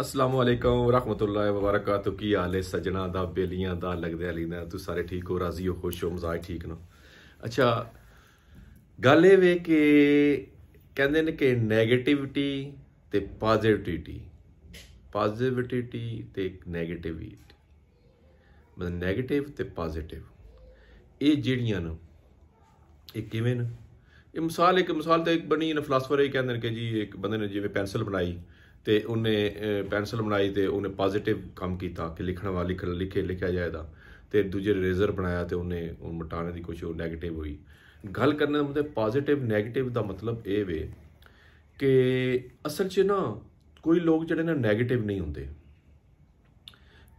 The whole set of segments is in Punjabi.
ਅਸਲਾਮੁ ਅਲੈਕਮ ਰਹਿਮਤੁਲਲਾਹ ਵਬਰਕਾਤੁ ਕੀ ਹਾਲ ਹੈ ਸਜਣਾ ਦਾ ਬੇਲੀਆਂ ਦਾ ਲੱਗਦੇ ਅਲੀ ਨਾ ਤੂੰ ਸਾਰੇ ਠੀਕ ਹੋ ਰਾਜ਼ੀ ਹੋ ਖੁਸ਼ ਹੋ ਮਜ਼ਾਜ ਠੀਕ ਨਾ ਅੱਛਾ ਗੱਲ ਇਹ ਵੇ ਕਿ ਕਹਿੰਦੇ ਨੇ ਕਿ 네ਗੇਟਿਵਿਟੀ ਤੇ ਪੋਜ਼ਿਟਿਵਿਟੀ ਪੋਜ਼ਿਟਿਵਿਟੀ ਤੇ 네ਗੇਟਿਵਿਟੀ ਮਤਲਬ 네ਗੇਟਿਵ ਤੇ ਪੋਜ਼ਿਟਿਵ ਇਹ ਜਿਹੜੀਆਂ ਨੇ ਇਹ ਕਿਵੇਂ ਨੇ ਇਹ ਮਿਸਾਲ ਇੱਕ ਮਿਸਾਲ ਤੇ ਇੱਕ ਬਣੀ ਨੇ ਫਲਸਫਰ ਇਹ ਕਹਿੰਦੇ ਨੇ ਕਿ ਜੀ ਇੱਕ ਬੰਦੇ ਨੇ ਜਿਵੇਂ ਪੈਨਸਲ ਬਣਾਈ ਤੇ ਉਹਨੇ ਪੈਨਸਲ ਬਣਾਈ ਤੇ ਉਹਨੇ ਪੋਜ਼ਿਟਿਵ ਕੰਮ ਕੀਤਾ ਕਿ ਲਿਖਣ ਵਾਲੀ ਲਿਖੇ ਲਿਖਿਆ ਜਾਏਦਾ ਤੇ ਦੂਜੇ ਰੇਜ਼ਰ ਬਣਾਇਆ ਤੇ ਉਹਨੇ ਉਹ ਮਟਾਣੇ ਦੀ ਕੋਸ਼ਿਸ਼ ਉਹ 네ਗੇਟਿਵ ਹੋਈ ਗੱਲ ਕਰਨ ਦਾ ਮਤਲਬ ਪੋਜ਼ਿਟਿਵ 네ਗੇਟਿਵ ਦਾ ਮਤਲਬ ਇਹ ਵੇ ਕਿ ਅਸਲ 'ਚ ਨਾ ਕੋਈ ਲੋਕ ਜਿਹੜੇ ਨਾ 네ਗੇਟਿਵ ਨਹੀਂ ਹੁੰਦੇ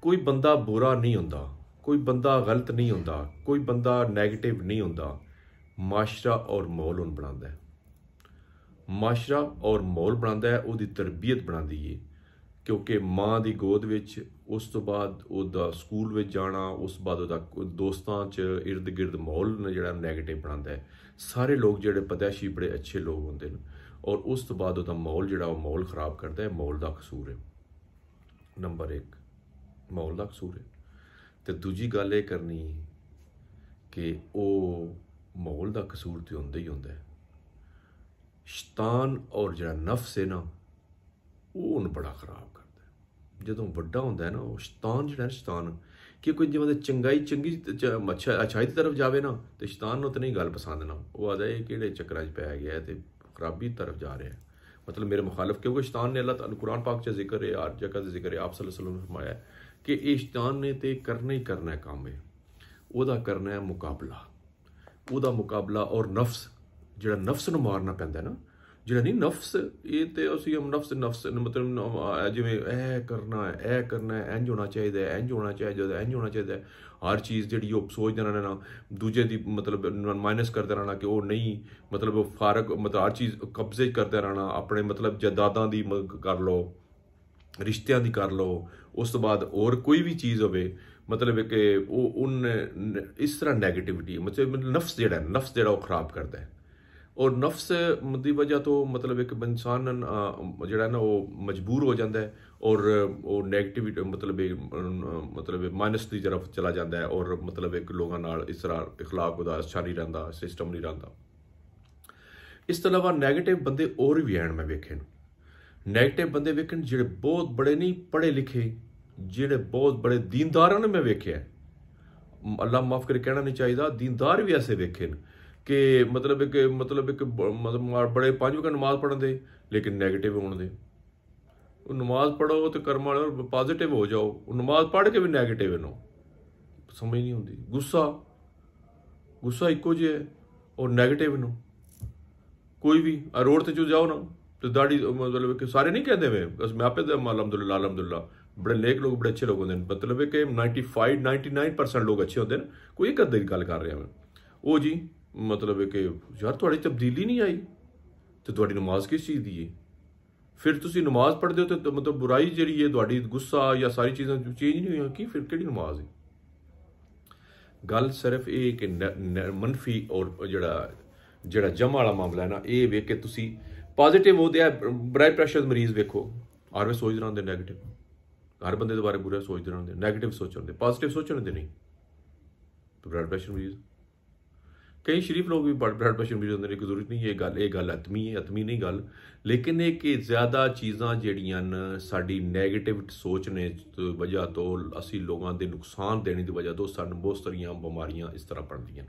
ਕੋਈ ਬੰਦਾ ਬੁਰਾ ਨਹੀਂ ਹੁੰਦਾ ਕੋਈ ਬੰਦਾ ਗਲਤ ਨਹੀਂ ਹੁੰਦਾ ਕੋਈ ਬੰਦਾ 네ਗੇਟਿਵ ਨਹੀਂ ਹੁੰਦਾ ਮਾਸ਼ਰਾ ਔਰ ਮਾਹੌਲ ਉਹਨ ਬਣਾਉਂਦਾ ਹੈ ਮਾਸ਼ਰਾ ਔਰ ਮਾਹੌਲ ਬਣਾਉਂਦਾ ਹੈ ਉਹਦੀ ਤਰਬੀਅਤ ਬਣਾਉਂਦੀ ਏ ਕਿਉਂਕਿ ਮਾਂ ਦੀ ਗੋਦ ਵਿੱਚ ਉਸ ਤੋਂ ਬਾਅਦ ਉਹਦਾ ਸਕੂਲ ਵਿੱਚ ਜਾਣਾ ਉਸ ਬਾਅਦ ਉਹਦਾ ਦੋਸਤਾਂ 'ਚ ird-gird ਮਾਹੌਲ ਨੇ ਜਿਹੜਾ 네ਗੇਟਿਵ ਬਣਾਉਂਦਾ ਹੈ ਸਾਰੇ ਲੋਕ ਜਿਹੜੇ ਪਦੈਸ਼ੀ ਬੜੇ ਅੱਛੇ ਲੋਕ ਹੁੰਦੇ ਨੇ ਔਰ ਉਸ ਤੋਂ ਬਾਅਦ ਉਹਦਾ ਮਾਹੌਲ ਜਿਹੜਾ ਉਹ ਮਾਹੌਲ ਖਰਾਬ ਕਰਦਾ ਹੈ ਮਾਹੌਲ ਦਾ ਕਸੂਰ ਹੈ ਨੰਬਰ 1 ਮਾਹੌਲ ਦਾ ਕਸੂਰ ਹੈ ਤੇ ਦੂਜੀ ਗੱਲ ਇਹ ਕਰਨੀ ਕਿ ਉਹ ਮਾਹੌਲ ਦਾ ਕਸੂਰ ਤੇ ਹੁੰਦਾ ਹੀ ਹੁੰਦਾ ਹੈ ਸ਼ੈਤਾਨ ਔਰ ਜਿਹੜਾ ਨਫਸ ਹੈ ਨਾ ਉਹ ਉਹਨੂੰ ਬੜਾ ਖਰਾਬ ਕਰਦਾ ਜਦੋਂ ਵੱਡਾ ਹੁੰਦਾ ਹੈ ਨਾ ਉਹ ਸ਼ੈਤਾਨ ਜਿਹੜਾ ਸ਼ੈਤਾਨ ਕਿ ਕੋਈ ਜਿਵੇਂ ਦੇ ਚੰਗਾਈ ਚੰਗੀ ਅੱਛਾ ਅਛਾਈ ਦੀ ਤਰਫ ਜਾਵੇ ਨਾ ਤੇ ਸ਼ੈਤਾਨ ਨੂੰ ਤਾਂ ਨਹੀਂ ਗੱਲ ਪਸੰਦ ਨਾ ਉਹ ਆਦਾ ਇਹ ਕਿਹੜੇ ਚੱਕਰਾਂ 'ਚ ਪੈ ਗਿਆ ਤੇ ਖਰਾਬੀ ਤਰਫ ਜਾ ਰਿਹਾ मतलब मेरे मुखालफ क्योंकि शैतान ने अल्लाह ताला कुरान पाक का जिक्र है हर जगह का जिक्र है आप सल्लल्लाहु अलैहि वसल्लम ने फरमाया कि ये शैतान ने तो करना ही करना है काम है ਉਹਦਾ ਕਰਨਾ ਹੈ ਮੁਕਾਬਲਾ ਉਹਦਾ ਮੁਕਾਬਲਾ ਔਰ ਨਫਸ ਜਿਹੜਾ ਨਫਸ ਨੂੰ ਮਾਰਨਾ ਪੈਂਦਾ ਨਾ ਜਿਹੜਾ ਨਹੀਂ ਨਫਸ ਇਹ ਤੇ ਅਸੀਂ ਹਮ ਨਫਸ ਨਫਸ ਮਤਲਬ ਜਿਵੇਂ ਇਹ ਕਰਨਾ ਹੈ ਇਹ ਕਰਨਾ ਹੈ ਇੰਜ ਹੋਣਾ ਚਾਹੀਦਾ ਹੈ ਇੰਜ ਹੋਣਾ ਚਾਹੀਦਾ ਹੈ ਇੰਜ ਹੋਣਾ ਚਾਹੀਦਾ ਹੈ ਹਰ ਚੀਜ਼ ਜਿਹੜੀ ਉਹ ਸੋਚਦੇ ਰਹਿਣਾ ਦੂਜੇ ਦੀ ਮਤਲਬ ਮਾਈਨਸ ਕਰਦੇ ਰਹਿਣਾ ਕਿ ਉਹ ਨਹੀਂ ਮਤਲਬ ਫਾਰਕ ਮਤਲਬ ਹਰ ਚੀਜ਼ ਕਬਜ਼ੇ ਕਰਦੇ ਰਹਿਣਾ ਆਪਣੇ ਮਤਲਬ ਜਦਾਦਾਂ ਦੀ ਕਰ ਲਓ ਰਿਸ਼ਤਿਆਂ ਦੀ ਕਰ ਲਓ ਉਸ ਤੋਂ ਬਾਅਦ ਹੋਰ ਕੋਈ ਵੀ ਚੀਜ਼ ਹੋਵੇ ਮਤਲਬ ਕਿ ਉਹ ਉਹਨ ਇਸ ਤਰ੍ਹਾਂ ਨੈਗੇਟਿਵਿਟੀ ਮਤਲਬ ਨਫਸ ਜਿਹੜਾ ਨਫਸ ਜਿਹੜਾ ਉਹ ਖਰਾਬ ਕਰਦਾ ਹੈ ਔਰ ਨਫਸ ਦੀ وجہ ਤੋਂ ਮਤਲਬ ਇੱਕ ਇਨਸਾਨ ਜਿਹੜਾ ਨਾ ਉਹ ਮਜਬੂਰ ਹੋ ਜਾਂਦਾ ਹੈ ਔਰ ਉਹ ਨੈਗੇਟਿਵ ਮਤਲਬ ਮਤਲਬ ਮਾਈਨਸ ਦੀ ਤਰਫ ਚਲਾ ਜਾਂਦਾ ਹੈ ਔਰ ਮਤਲਬ ਇੱਕ ਲੋਕਾਂ ਨਾਲ ਇਸਰਾਰ اخلاق ਉਹਦਾ ਅੱਛਾ ਨਹੀਂ ਰਹਿੰਦਾ ਸਿਸਟਮ ਨਹੀਂ ਰਹਿੰਦਾ ਇਸ ਤੋਂ ਇਲਾਵਾ ਨੈਗੇਟਿਵ ਬੰਦੇ ਹੋਰ ਵੀ ਆਣ ਮੈਂ ਵੇਖੇ ਨੂੰ ਨੈਗੇਟਿਵ ਬੰਦੇ ਵੇਖਣ ਜਿਹੜੇ ਬਹੁਤ ਬੜੇ ਨਹੀਂ ਪੜ੍ਹੇ ਲਿਖੇ ਜਿਹੜੇ ਬਹੁਤ ਬੜੇ ਦੀਨਦਾਰਾਂ ਨੇ ਮੈਂ ਵੇਖਿਆ ਅੱਲਾ ਮਾਫ ਕਰੇ ਕਹਿਣਾ ਨਹੀਂ ਚਾਹੀਦਾ ਦੀਨਦਾਰ ਵੀ ਐਸੇ ਵੇਖੇ ਨੇ ਕਿ ਮਤਲਬ ਕਿ ਮਤਲਬ ਕਿ ਬੜੇ ਪੰਜ ਵਕਤ ਨਮਾਜ਼ ਪੜਨ ਦੇ ਲੇਕਿਨ 네ਗੇਟਿਵ ਹੋਣ ਦੇ ਉਹ ਨਮਾਜ਼ ਪੜੋ ਤੇ ਕਰਮ ਵਾਲੇ ਪੋਜ਼ਿਟਿਵ ਹੋ ਜਾਓ ਉਹ ਨਮਾਜ਼ ਪੜ ਕੇ ਵੀ 네ਗੇਟਿਵ ਇਹਨੂੰ ਸਮਝ ਨਹੀਂ ਹੁੰਦੀ ਗੁੱਸਾ ਗੁੱਸਾ ਇੱਕੋ ਜਿਹਾ ਔਰ 네ਗੇਟਿਵ ਨੂੰ ਕੋਈ ਵੀ ਆ ਰੋਡ ਤੇ ਚੋ ਜਾਓ ਨਾ ਤੇ ਦਾੜੀ ਮਤਲਬ ਕਿ ਸਾਰੇ ਨਹੀਂ ਕਹਿੰਦੇ ਵੇ ਬਸ ਮੈਂ ਆਪੇ ਦਾ ਅਲਹਮਦੁਲਿਲਾ ਅਲਹਮਦੁਲਿਲਾ ਬੜੇ ਨੇਕ ਲੋਕ ਬੜੇ ਅੱਛੇ ਲੋਕ ਹੁੰਦੇ ਨੇ ਮਤਲਬ ਕਿ 95 99% ਲੋਕ ਅੱਛੇ ਹੁੰਦੇ ਨੇ ਕੋਈ ਇੱਕ ਅੱਧੇ ਦੀ ਗੱਲ ਕਰ ਰਿਹਾ ਮੈਂ ਉਹ ਜੀ ਮਤਲਬ ਕਿ ਯਾਰ ਤੁਹਾਡੀ ਤਬਦੀਲੀ ਨਹੀਂ ਆਈ ਤੇ ਤੁਹਾਡੀ ਨਮਾਜ਼ ਕਿਸ ਚੀਜ਼ ਦੀ ਹੈ ਫਿਰ ਤੁਸੀਂ ਨਮਾਜ਼ ਪੜ੍ਹਦੇ ਹੋ ਤੇ ਮਤਲਬ ਬੁਰਾਈ ਜਿਹੜੀ ਹੈ ਤੁਹਾਡੀ ਗੁੱਸਾ ਜਾਂ ਸਾਰੀ ਚੀਜ਼ਾਂ ਚੇਂਜ ਨਹੀਂ ਹੋਈਆਂ ਕੀ ਫਿਰ ਕਿਹੜੀ ਨਮਾਜ਼ ਹੈ ਗੱਲ ਸਿਰਫ ਇਹ ਕਿ ਮਨਫੀ ਔਰ ਜਿਹੜਾ ਜਿਹੜਾ ਜਮਾ ਵਾਲਾ ਮਾਮਲਾ ਹੈ ਨਾ ਇਹ ਵੇਖ ਕੇ ਤੁਸੀਂ ਪੋਜ਼ਿਟਿਵ ਹੋ ਦਿਆ ਬਲੱਡ ਪ੍ਰੈਸ਼ਰ ਮਰੀਜ਼ ਵੇਖੋ ਹਰ ਵੇ ਸੋਚਦੇ ਰਹਿੰਦੇ ਨੈਗੇਟਿਵ ਹਰ ਬੰਦੇ ਦੇ ਬਾਰੇ ਬੁਰਾ ਸੋਚਦੇ ਰਹਿੰਦੇ ਸੋਚ ਸੋਚਣ ਦੇ ਪੋਜ਼ਿਟਿਵ ਸੋਚਣ ਦੇ ਨਹੀਂ ਬਲੱਡ ਪ੍ਰੈਸ਼ਰ ਮਰੀਜ਼ ਕਈ ਸ਼ਰੀਫ ਲੋਕ ਵੀ ਬਲੱਡ ਪ੍ਰੈਸ਼ਰ ਵੀ ਜਾਂਦੇ ਨੇ ਕਿ ਜ਼ਰੂਰੀ ਨਹੀਂ ਇਹ ਗੱਲ ਇਹ ਗੱਲ ਅਤਮੀ ਹੈ ਅਤਮੀ ਨਹੀਂ ਗੱਲ ਲੇਕਿਨ ਇਹ ਕਿ ਜ਼ਿਆਦਾ ਚੀਜ਼ਾਂ ਜਿਹੜੀਆਂ ਸਾਡੀ 네ਗੇਟਿਵ ਸੋਚ ਨੇ ਵਜ੍ਹਾ ਤੋਂ ਅਸੀਂ ਲੋਕਾਂ ਦੇ ਨੁਕਸਾਨ ਦੇਣ ਦੀ ਵਜ੍ਹਾ ਤੋਂ ਸਾਨੂੰ ਬਹੁਤ ਸਾਰੀਆਂ ਬਿਮਾਰੀਆਂ ਇਸ ਤਰ੍ਹਾਂ ਪੜਦੀਆਂ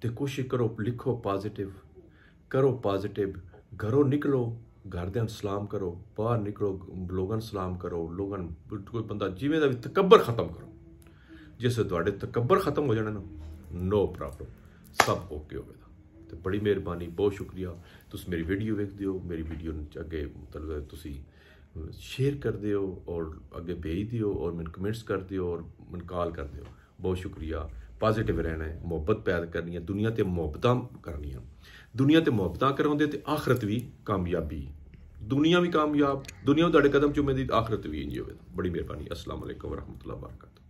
ਤੇ ਕੋਸ਼ਿਸ਼ ਕਰੋ ਲਿਖੋ ਪੋਜ਼ਿਟਿਵ ਕਰੋ ਪੋਜ਼ਿਟਿਵ ਘਰੋਂ ਨਿਕਲੋ ਘਰ ਦੇ ਨੂੰ ਸਲਾਮ ਕਰੋ ਬਾਹਰ ਨਿਕਲੋ ਲੋਕਾਂ ਨੂੰ ਸਲਾਮ ਕਰੋ ਲੋਕਾਂ ਕੋਈ ਬੰਦਾ ਜਿਵੇਂ ਦਾ ਵੀ ਤਕੱਬਰ ਖਤਮ ਕਰੋ ਜਿਸ ਤੋਂ ਤੁਹਾਡੇ ਤਕੱਬਰ ਖਤਮ ਹੋ ਜਾਣਾ ਨਾ ਨੋ ਪ੍ਰੋਬਲਮ ਸਭ ਓਕੇ ਹੋਵੇਗਾ ਤੇ ਬੜੀ ਮਿਹਰਬਾਨੀ ਬਹੁਤ ਸ਼ੁਕਰੀਆ ਤੁਸੀਂ ਮੇਰੀ ਵੀਡੀਓ ਵੇਖਦੇ ਹੋ ਮੇਰੀ ਵੀਡੀਓ ਨੂੰ ਅੱਗੇ ਮਤਲਬ ਤੁਸੀਂ ਸ਼ੇਅਰ ਕਰਦੇ ਹੋ ਔਰ ਅੱਗੇ ਭੇਜਦੇ ਹੋ ਔਰ ਮੈਨੂੰ ਕਮੈਂਟਸ ਕਰਦੇ ਹੋ ਔਰ ਮੈਨੂੰ ਕਾਲ ਕਰਦੇ ਹੋ ਬਹੁਤ ਸ਼ੁਕਰੀਆ ਪੋਜ਼ਿਟਿਵ ਰਹਿਣਾ ਹੈ ਮੁਹੱਬਤ ਪੈਦਾ ਕਰਨੀ ਹੈ ਦੁਨੀਆ ਤੇ ਮੁਹੱਬਤਾਂ ਕਰਨੀਆਂ ਦੁਨੀਆ ਤੇ ਮੁਹੱਬਤਾਂ ਕਰਾਉਂਦੇ ਤੇ ਆਖਰਤ ਵੀ ਕਾਮਯਾਬੀ ਦੁਨੀਆ ਵੀ ਕਾਮਯਾਬ ਦੁਨੀਆ ਤੁਹਾਡੇ ਕਦਮ ਚੁੰਮੇ ਦੀ ਆਖਰਤ ਵੀ ਇੰਜ ਹੋਵੇ ਬੜੀ ਮਿਹਰਬਾਨੀ ਅਸਲਾਮ ਅਲੈਕਮ ਵਰਹਮਤੁਲਾਹ ਬਰਕਾਤ